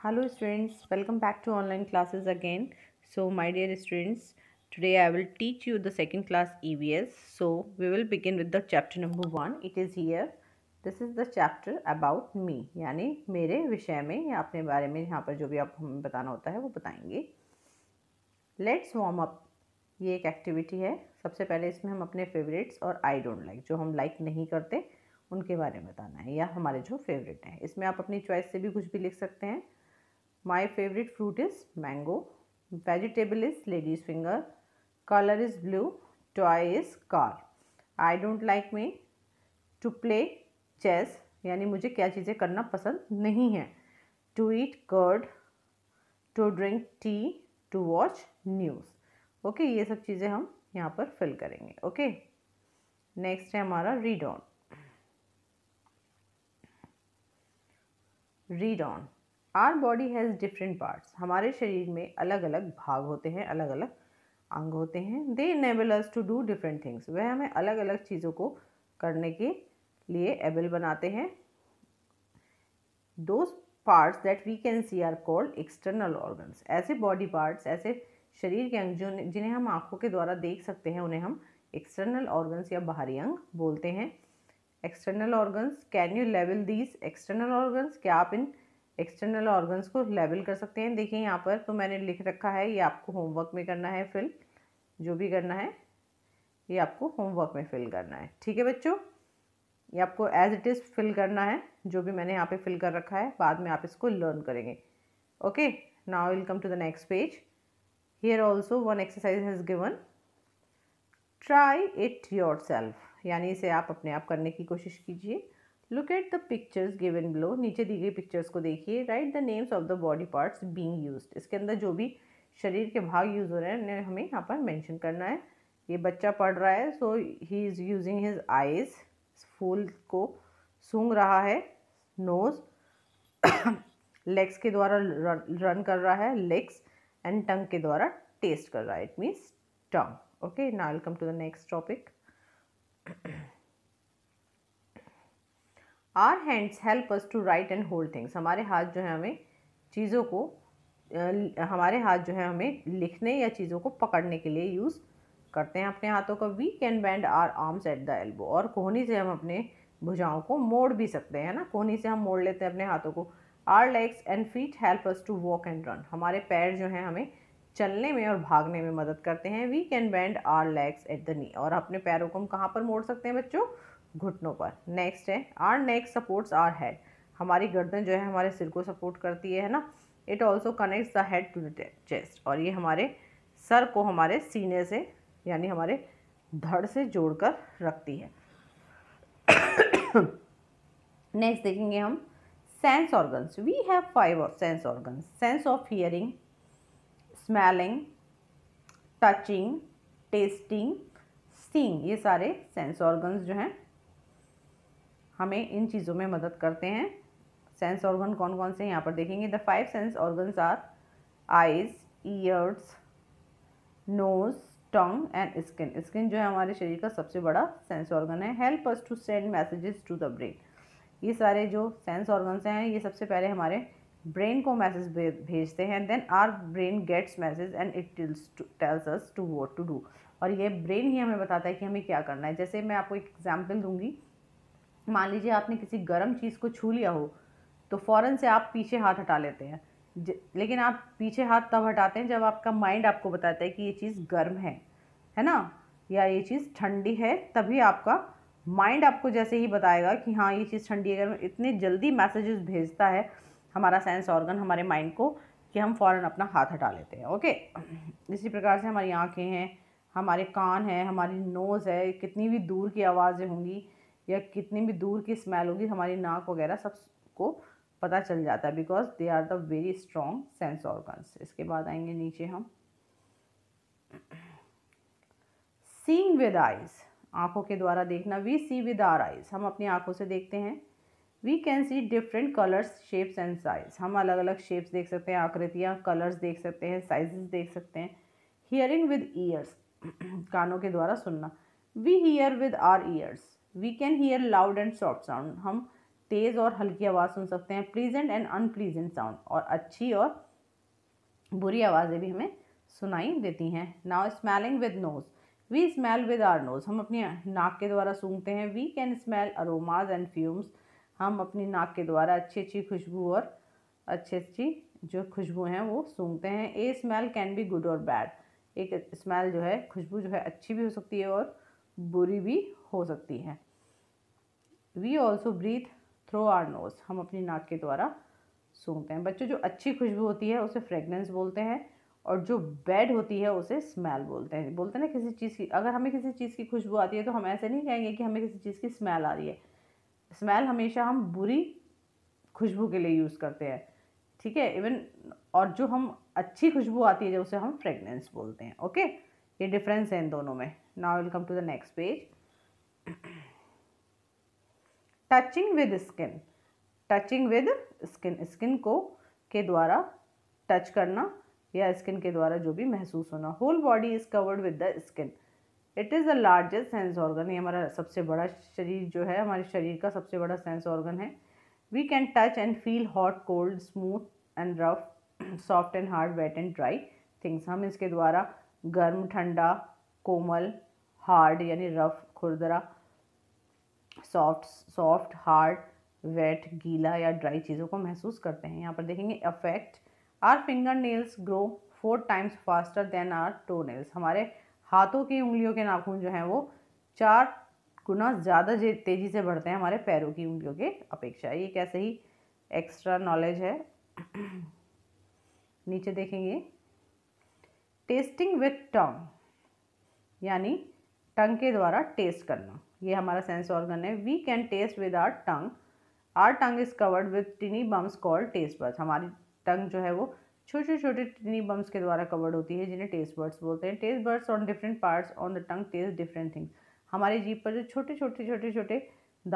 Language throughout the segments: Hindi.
hello students welcome back to online classes again so my dear students today i will teach you the second class evs so we will begin with the chapter number one it is here this is the chapter about me यानी मेरे विषय में या अपने बारे में यहाँ पर जो भी आप हमें बताना होता है वो बताएंगे लेट्स वार्म अप ये एक एक्टिविटी है सबसे पहले इसमें हम अपने फेवरेट्स और आई डोंट लाइक जो हम लाइक नहीं करते उनके बारे में बताना है या हमारे जो फेवरेट हैं इसमें आप अपनी चॉइस से भी कुछ भी लिख सकते हैं My favorite fruit is mango. Vegetable is lady's finger. Color is blue. Toy is car. I don't like me to play chess. यानी मुझे क्या चीज़ें करना पसंद नहीं है to eat curd to drink tea to watch news okay ये सब चीज़ें हम यहाँ पर फिल करेंगे ओके नेक्स्ट है हमारा read on read on our body has different parts हमारे शरीर में अलग अलग भाग होते हैं अलग अलग अंग होते हैं they enable us to do different things वह हमें अलग अलग चीज़ों को करने के लिए एबल बनाते हैं those parts that we can see are called external organs ऐसे बॉडी पार्ट्स ऐसे शरीर के अंग जो जिन्हें हम आँखों के द्वारा देख सकते हैं उन्हें हम एक्सटर्नल ऑर्गन्स या बाहरी अंग बोलते हैं एक्सटर्नल ऑर्गन्स कैन यू लेवल दीज एक्सटर्नल ऑर्गन्स क्या आप इन एक्सटर्नल ऑर्गन्स को लेबल कर सकते हैं देखिए यहाँ पर तो मैंने लिख रखा है ये आपको होमवर्क में करना है फिल जो भी करना है ये आपको होमवर्क में फिल करना है ठीक है बच्चों ये आपको एज इट इज़ फिल करना है जो भी मैंने यहाँ पे फिल कर रखा है बाद में आप इसको लर्न करेंगे okay now welcome to the next page also one exercise has given try it yourself यानी इसे आप अपने आप करने की कोशिश कीजिए look at the pictures given below नीचे दी गई पिक्चर्स को देखिए write the names of the body parts being use इसके अंदर जो भी शरीर के भाग यूज़ हो रहे हैं उन्हें हमें यहाँ पर मैंशन करना है ये बच्चा पढ़ रहा है so he is using his eyes फूल को सूंघ रहा है नोज लेग्स के द्वारा रन कर रहा है लेग्स एंड टंग के द्वारा टेस्ट कर रहा है इट मीन्स टंग ओके ना welcome to the next topic our hands help us to write and hold things हमारे हाथ जो है हमें चीज़ों को हमारे हाथ जो है हमें लिखने या चीज़ों को पकड़ने के लिए यूज़ करते हैं अपने हाथों का we can bend our arms at the elbow और कोहनी से हम अपने भुजाओं को मोड़ भी सकते हैं ना कोहनी से हम मोड़ लेते हैं अपने हाथों को our legs and feet help us to walk and run हमारे पैर जो हैं हमें चलने में और भागने में मदद करते हैं we can bend our legs at the knee और अपने पैरों को हम कहाँ पर मोड़ सकते हैं बच्चों घुटनों पर नेक्स्ट है our neck supports our head हमारी गर्दन जो है हमारे सिर को सपोर्ट करती है ना it also connects the head to the chest और ये हमारे सर को हमारे सीने से यानी हमारे धड़ से जोड़कर रखती है नेक्स्ट देखेंगे हम sense organs we have five sense organs sense of hearing smelling touching tasting seeing ये सारे सेंस ऑर्गन्स जो हैं हमें इन चीज़ों में मदद करते हैं सेंस ऑर्गन कौन कौन से यहाँ पर देखेंगे the five sense organs are eyes ears nose tongue and skin skin जो है हमारे शरीर का सबसे बड़ा सेंस ऑर्गन है help us to send messages to the brain ये सारे जो सेंस ऑर्गन्स हैं ये सबसे पहले हमारे ब्रेन को मैसेज भेजते हैं then our brain gets message and it tells us to what to do और ये ब्रेन ही हमें बताता है कि हमें क्या करना है जैसे मैं आपको एक एग्जाम्पल दूंगी मान लीजिए आपने किसी गर्म चीज़ को छू लिया हो तो फ़ौरन से आप पीछे हाथ हटा लेते हैं लेकिन आप पीछे हाथ तब हटाते हैं जब आपका माइंड आपको बताता है कि ये चीज़ गर्म है है ना या ये चीज़ ठंडी है तभी आपका माइंड आपको जैसे ही बताएगा कि हाँ ये चीज़ ठंडी है गर्म इतने जल्दी मैसेजेस भेजता है हमारा सेंस ऑर्गन हमारे माइंड को कि हम फ़ौरन अपना हाथ हटा लेते हैं ओके इसी प्रकार से हमारी आँखें हैं हमारे कान हैं हमारी नोज़ है कितनी भी दूर की आवाज़ें होंगी या कितनी भी दूर की स्मेल होगी हमारी नाक वगैरह सब को पता चल जाता है because they are the very strong sense organs इसके बाद आएंगे नीचे हम सींग विद आइज आँखों के द्वारा देखना we see with our eyes हम अपनी आँखों से देखते हैं we can see different colours shapes and size हम अलग अलग शेप्स देख सकते हैं आकृतियाँ कलर्स देख सकते हैं साइजेस देख सकते हैं हियरिंग विद ईयर्स कानों के द्वारा सुनना we hear with our ears we can hear loud and soft sound हम तेज़ और हल्की आवाज़ सुन सकते हैं प्लीजेंट एंड अनप्लीजेंट साउंड और अच्छी और बुरी आवाज़ें भी हमें सुनाई देती हैं now smelling with nose we smell with our nose हम अपनी नाक के द्वारा सूंघते हैं we can smell aromas and fumes हम अपनी नाक के द्वारा अच्छी अच्छी खुशबू और अच्छी अच्छी जो खुशबू हैं वो सूंघते हैं a smell can be good or bad एक स्मेल जो है खुशबू जो है अच्छी भी हो सकती है और बुरी भी हो सकती है we also breathe through our nose हम अपनी नाक के द्वारा सूंघते हैं बच्चों जो अच्छी खुशबू होती है उसे फ्रेगनेंस बोलते हैं और जो बैड होती है उसे स्मेल बोलते हैं बोलते हैं ना किसी चीज़ की अगर हमें किसी चीज़ की खुशबू आती है तो हम ऐसे नहीं कहेंगे कि हमें किसी चीज़ की स्मेल आ रही है स्मेल हमेशा हम बुरी खुशबू के लिए यूज़ करते हैं ठीक है इवन और जो हम अच्छी खुशबू आती है जब उसे हम फ्रेगनेंस बोलते हैं ओके ये डिफरेंस है इन दोनों में now will come to the next page touching with skin touching with skin skin को के द्वारा टच करना या स्किन के द्वारा जो भी महसूस होना whole body is covered with the skin it is the largest sense organ ये हमारा सबसे बड़ा शरीर जो है हमारे शरीर का सबसे बड़ा सेंस ऑर्गन है we can touch and feel hot cold smooth and rough soft and hard wet and dry things हम इसके द्वारा गर्म ठंडा कोमल हार्ड यानी रफ खुरदरा सॉफ्ट सॉफ्ट हार्ड वेट गीला या ड्राई चीज़ों को महसूस करते हैं यहाँ पर देखेंगे a fact our fingernails grow four times faster than our toenails हमारे हाथों की उंगलियों के नाखून जो हैं वो चार गुना ज़्यादा तेज़ी से बढ़ते हैं हमारे पैरों की उंगलियों के अपेक्षा ये कैसे ही एक्स्ट्रा नॉलेज है नीचे देखेंगे टेस्टिंग विथ टंग यानी टंग के द्वारा टेस्ट करना ये हमारा सेंस ऑर्गन है we can taste with our tongue our tongue is covered with tiny bumps called taste buds हमारी टंग जो है वो छोटे छोटे टिनी बम्स के द्वारा कवर्ड होती है जिन्हें टेस्ट बर्ड्स बोलते हैं taste buds on different parts on the tongue taste different things हमारे जीप पर जो छोटे छोटे छोटे छोटे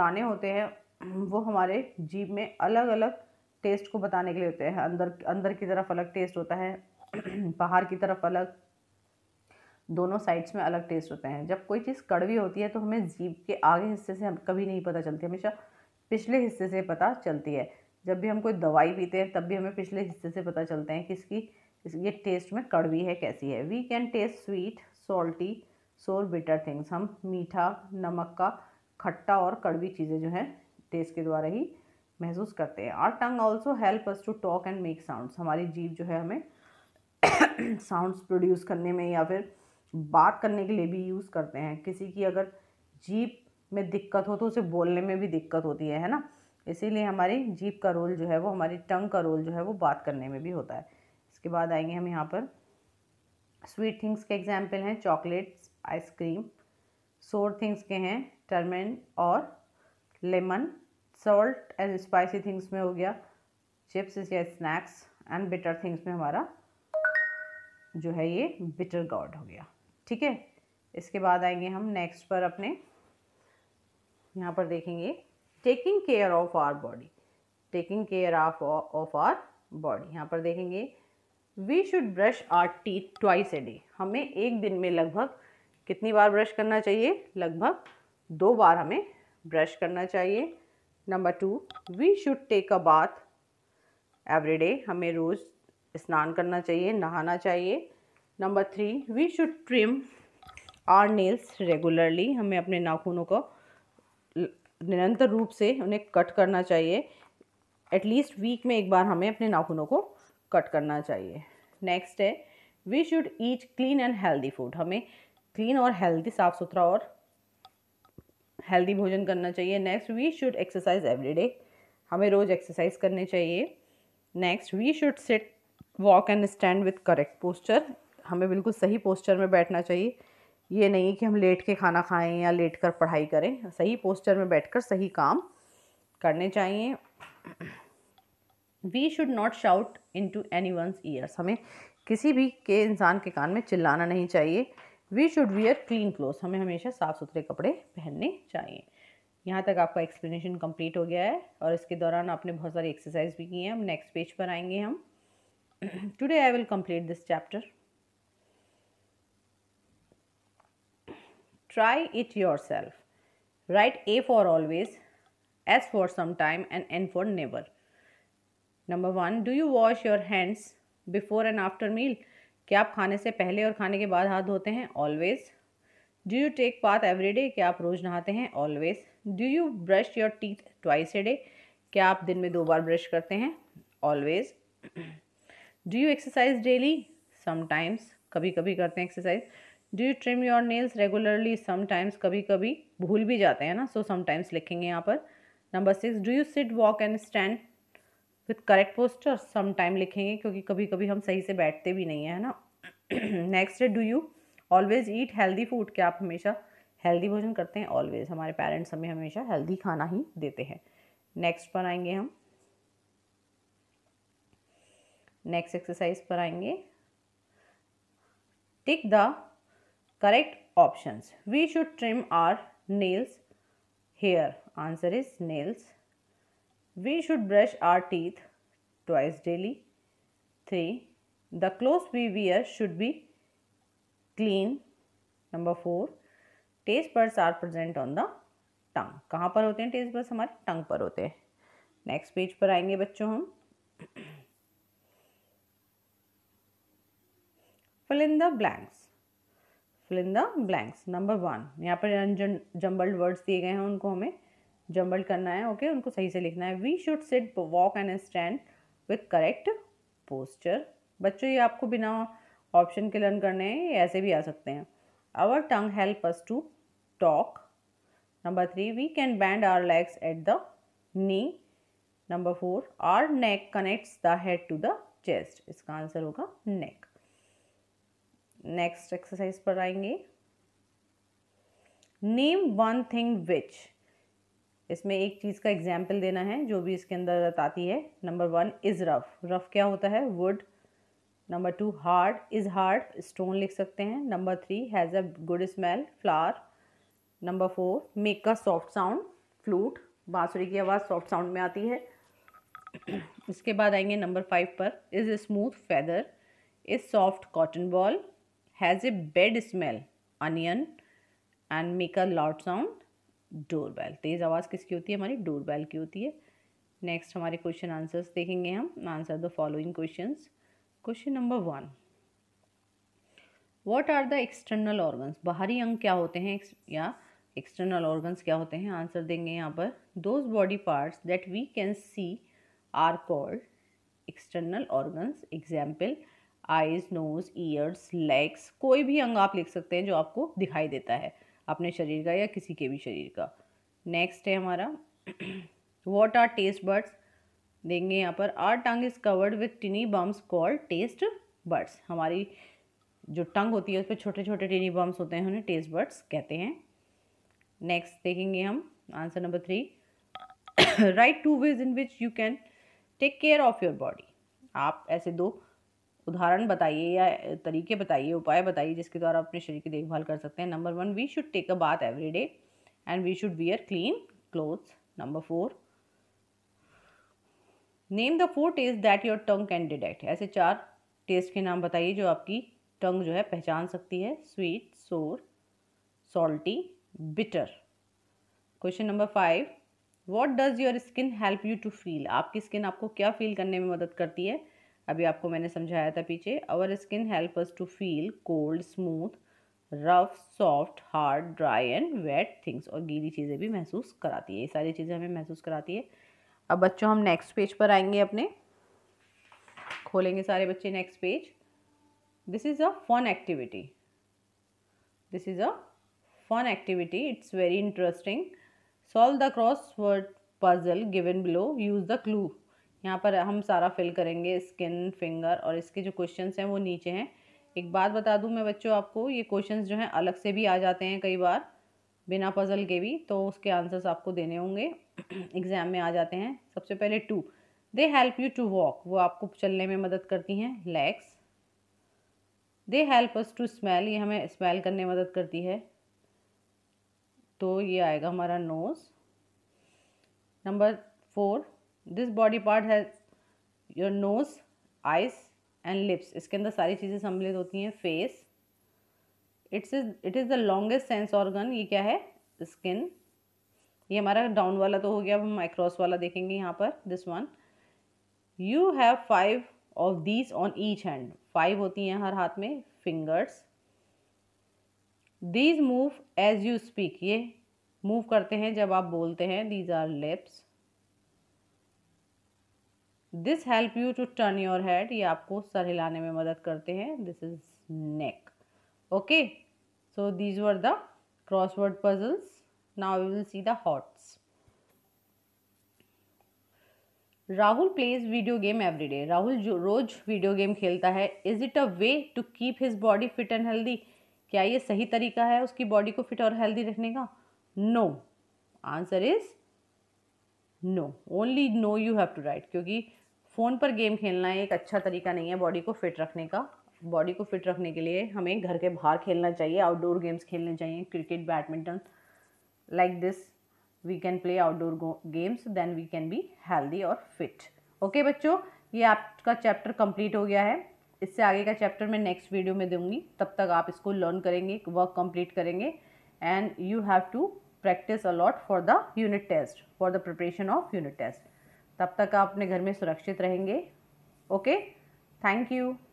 दाने होते हैं वो हमारे जीप में अलग अलग टेस्ट को बताने के लिए होते हैं अंदर अंदर की तरफ अलग टेस्ट होता है बाहर की तरफ अलग दोनों साइड्स में अलग टेस्ट होते हैं जब कोई चीज़ कड़वी होती है तो हमें जीभ के आगे हिस्से से हम कभी नहीं पता चलती हमेशा पिछले हिस्से से पता चलती है जब भी हम कोई दवाई पीते हैं तब भी हमें पिछले हिस्से से पता चलते हैं कि इसकी ये टेस्ट में कड़वी है कैसी है we can taste sweet salty sour bitter things हम मीठा नमक का खट्टा और कड़वी चीज़ें जो हैं टेस्ट के द्वारा ही महसूस करते हैं और tongue also help us to talk and make sounds हमारी जीव जो है हमें साउंड्स प्रोड्यूस करने में या फिर बात करने के लिए भी यूज़ करते हैं किसी की अगर जीप में दिक्कत हो तो उसे बोलने में भी दिक्कत होती है है ना इसीलिए हमारी जीप का रोल जो है वो हमारी टंग का रोल जो है वो बात करने में भी होता है इसके बाद आएंगे हम यहाँ पर स्वीट थिंग्स के एग्जाम्पल हैं चॉकलेट्स आइसक्रीम सोर थिंग्स के हैं टर्मेन और lemon salt and spicy things में हो गया चिप्स या स्नैक्स एंड बिटर थिंग्स में हमारा जो है ये बिटर गॉड हो गया ठीक है इसके बाद आएंगे हम नेक्स्ट पर अपने यहाँ पर देखेंगे taking care of our body taking care of of our body यहाँ पर देखेंगे we should brush our teeth twice a day हमें एक दिन में लगभग कितनी बार ब्रश करना चाहिए लगभग दो बार हमें ब्रश करना चाहिए number two we should take a bath every day हमें रोज़ स्नान करना चाहिए नहाना चाहिए number three we should trim our nails regularly हमें अपने नाखूनों को निरंतर रूप से उन्हें कट करना चाहिए एटलीस्ट वीक में एक बार हमें अपने नाखूनों को कट करना चाहिए नेक्स्ट है we should eat clean and healthy food हमें क्लीन और हेल्दी साफ़ सुथरा और हेल्दी भोजन करना चाहिए next we should exercise every day हमें रोज़ एक्सरसाइज करनी चाहिए next we should sit walk and stand with correct posture हमें बिल्कुल सही पोस्चर में बैठना चाहिए ये नहीं कि हम लेट के खाना खाएं या लेट कर पढ़ाई करें सही पोस्चर में बैठकर सही काम करने चाहिए we should not shout into anyone's ears हमें किसी भी के इंसान के कान में चिल्लाना नहीं चाहिए we should wear clean cloth हमें हमेशा साफ़ सुथरे कपड़े पहनने चाहिए यहाँ तक आपका एक्सप्लेनेशन कंप्लीट हो गया है और इसके दौरान आपने बहुत सारी एक्सरसाइज भी की हैं हम नेक्स्ट पेज पर आएंगे हम today I will complete this chapter Try it yourself. Write A for always, S for sometime and N for never. Number one, do you wash your hands before and after meal? क्या आप खाने से पहले और खाने के बाद हाथ धोते हैं always do you take bath every day क्या आप रोज़ नहाते हैं always do you brush your teeth twice a day क्या आप दिन में दो बार ब्रश करते हैं always do you exercise daily sometimes कभी कभी करते हैं exercise do you trim your nails regularly sometimes कभी कभी भूल भी जाते हैं ना सो समटाइम्स लिखेंगे यहाँ पर number six do you sit walk and stand with correct posture sometime लिखेंगे क्योंकि कभी कभी हम सही से बैठते भी नहीं है ना next do you always eat healthy food क्या आप हमेशा हेल्दी भोजन करते हैं ऑलवेज हमारे पेरेंट्स हमें हमेशा हेल्दी खाना ही देते हैं नेक्स्ट पर आएंगे हम नेक्स्ट एक्सरसाइज पर आएंगे tick the correct options we should trim our nails here answer is nails we should brush our teeth twice daily 3 the clothes we wear should be clean number 4 taste buds are present on the tongue कहाँ पर होते हैं टेस्ट बर्ड्स हमारे टंग पर होते हैं नेक्स्ट पेज पर आएंगे बच्चों हम fill in the blanks fill in the blanks number one यहाँ पर जम्बल्ड वर्ड्स दिए गए हैं उनको हमें जम्बल्ड करना है ओके okay? उनको सही से लिखना है we should sit walk and stand with correct posture बच्चों ये आपको बिना ऑप्शन के लर्न करने हैं ये ऐसे भी आ सकते हैं our tongue help us to talk number three we can bend our legs at the knee number four our neck connects the head to the chest इसका आंसर होगा नेक नेक्स्ट एक्सरसाइज पर आएंगे नेम वन थिंग विच इसमें एक चीज़ का एग्जाम्पल देना है जो भी इसके अंदर आती है number one is rough rough क्या होता है wood number two hard is hard stone लिख सकते हैं number three has a good smell flower number four make a soft sound flute बांसुरी की आवाज़ सॉफ्ट साउंड में आती है इसके बाद आएंगे नंबर फाइव पर is smooth feather is soft cotton ball a bad smell onion and make a a sound door bell तेज़ आवाज़ किसकी होती है हमारी बैल की होती है नेक्स्ट हमारे क्वेश्चन आंसर्स देखेंगे हम answer the following question question number one what are the external organs बाहरी अंग क्या होते हैं या एक्सटर्नल ऑर्गन्स क्या होते हैं आंसर देंगे यहाँ पर those body parts that we can see are called external organs example eyes nose ears legs कोई भी अंग आप लिख सकते हैं जो आपको दिखाई देता है अपने शरीर का या किसी के भी शरीर का नेक्स्ट है हमारा वॉट आर टेस्ट बर्ड्स देंगे यहाँ पर our tongue is covered with tiny bumps called taste buds हमारी जो टंग होती है उस पर छोटे छोटे टिनी बम्स होते हैं उन्हें टेस्ट बर्ड्स कहते हैं नेक्स्ट देखेंगे हम answer number three write two ways in which you can take care of your body आप ऐसे दो उदाहरण बताइए या तरीके बताइए उपाय बताइए जिसके द्वारा अपने शरीर की देखभाल कर सकते हैं number one we should take a bath every day and we should wear clean clothes number four name the four taste that your tongue can detect ऐसे चार टेस्ट के नाम बताइए जो आपकी टंग जो है पहचान सकती है sweet sour salty bitter question number five what does your skin help you to feel आपकी स्किन आपको क्या फील करने में मदद करती है अभी आपको मैंने समझाया था पीछे our skin help us to feel cold smooth rough soft hard dry and wet things और गीली चीज़ें भी महसूस कराती है ये सारी चीज़ें हमें महसूस कराती है अब बच्चों हम नेक्स्ट पेज पर आएंगे अपने खोलेंगे सारे बच्चे next page this is a fun activity this is a fun activity it's very interesting solve the crossword puzzle given below use the clue यहाँ पर हम सारा फिल करेंगे स्किन फिंगर और इसके जो क्वेश्चंस हैं वो नीचे हैं एक बात बता दूं मैं बच्चों आपको ये क्वेश्चंस जो हैं अलग से भी आ जाते हैं कई बार बिना पज़ल के भी तो उसके आंसर्स आपको देने होंगे एग्ज़ाम में आ जाते हैं सबसे पहले to they help you to walk वो आपको चलने में मदद करती हैं legs they help us to smell ये हमें स्मेल करने में मदद करती है तो ये आएगा हमारा nose number four this body part has your nose eyes and lips इसके अंदर सारी चीज़ें सम्मिलित होती हैं face it's is it is the longest sense organ ये क्या है स्किन ये हमारा डाउन वाला तो हो गया अब हम माइक्रोस वाला देखेंगे यहाँ पर this one you have five of these on each hand five होती हैं हर हाथ में fingers these move as you speak ये मूव करते हैं जब आप बोलते हैं these are lips this help you to turn your head ये आपको सर हिलाने में मदद करते हैं this is neck okay so these were the crossword puzzles now you will see the hots Rahul pledge video game every day Rahul जो रोज वीडियो गेम खेलता है is it a way to keep his body fit and healthy क्या ये सही तरीका है उसकी बॉडी को फिट और हेल्दी रखने का no answer is no only no you have to write क्योंकि फ़ोन पर गेम खेलना एक अच्छा तरीका नहीं है बॉडी को फिट रखने का बॉडी को फिट रखने के लिए हमें घर के बाहर खेलना चाहिए आउटडोर गेम्स खेलने चाहिए cricket badminton like this we can play outdoor games then we can be healthy और फिट ओके बच्चों ये आपका चैप्टर कंप्लीट हो गया है इससे आगे का चैप्टर मैं नेक्स्ट वीडियो में दूंगी तब तक आप इसको लर्न करेंगे वर्क कंप्लीट करेंगे and you have to practice a lot for the unit test for the preparation of unit test तब तक आप अपने घर में सुरक्षित रहेंगे ओके थैंक यू